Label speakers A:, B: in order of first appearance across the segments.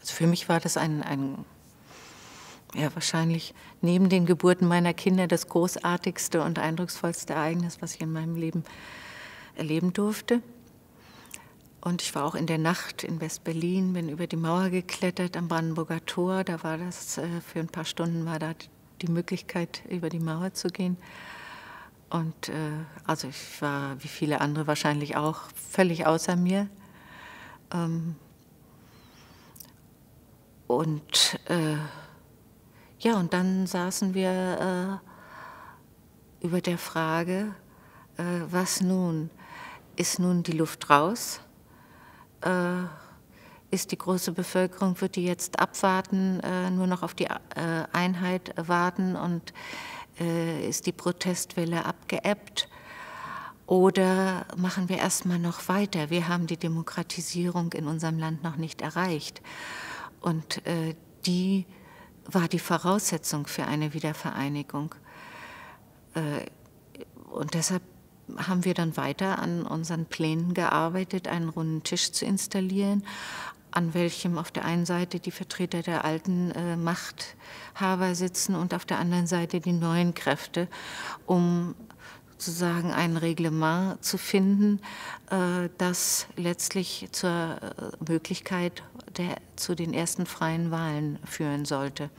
A: Also für mich war das ein, ein ja, wahrscheinlich neben den Geburten meiner Kinder das großartigste und eindrucksvollste Ereignis, was ich in meinem Leben erleben durfte. Und ich war auch in der Nacht in West-Berlin, bin über die Mauer geklettert am Brandenburger Tor. Da war das, äh, für ein paar Stunden war da die Möglichkeit, über die Mauer zu gehen. Und äh, also ich war, wie viele andere wahrscheinlich auch, völlig außer mir. Ähm, und äh, ja, und dann saßen wir äh, über der Frage, äh, was nun? Ist nun die Luft raus? Äh, ist die große Bevölkerung, wird die jetzt abwarten, äh, nur noch auf die äh, Einheit warten und ist die Protestwelle abgeebbt? Oder machen wir erstmal noch weiter? Wir haben die Demokratisierung in unserem Land noch nicht erreicht. Und äh, die war die Voraussetzung für eine Wiedervereinigung. Äh, und deshalb haben wir dann weiter an unseren Plänen gearbeitet, einen runden Tisch zu installieren, an welchem auf der einen Seite die Vertreter der alten äh, Machthaber sitzen und auf der anderen Seite die neuen Kräfte, um sozusagen ein Reglement zu finden, äh, das letztlich zur Möglichkeit der zu den ersten freien Wahlen führen sollte.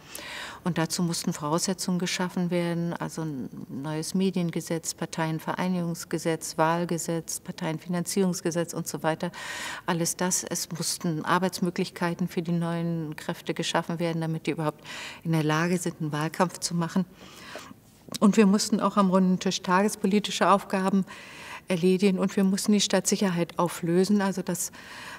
A: Und dazu mussten Voraussetzungen geschaffen werden, also ein neues Mediengesetz, Parteienvereinigungsgesetz, Wahlgesetz, Parteienfinanzierungsgesetz und so weiter. Alles das. Es mussten Arbeitsmöglichkeiten für die neuen Kräfte geschaffen werden, damit die überhaupt in der Lage sind, einen Wahlkampf zu machen. Und wir mussten auch am runden Tisch tagespolitische Aufgaben erledigen. Und wir mussten die Stadtsicherheit auflösen. Also das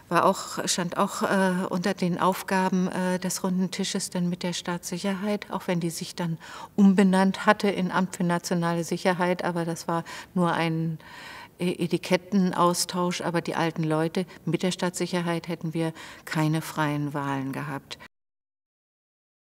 A: war auch, stand auch äh, unter den Aufgaben äh, des runden Tisches denn mit der Staatssicherheit, auch wenn die sich dann umbenannt hatte in Amt für nationale Sicherheit. Aber das war nur ein äh, Etikettenaustausch, aber die alten Leute mit der Staatssicherheit hätten wir keine freien Wahlen gehabt.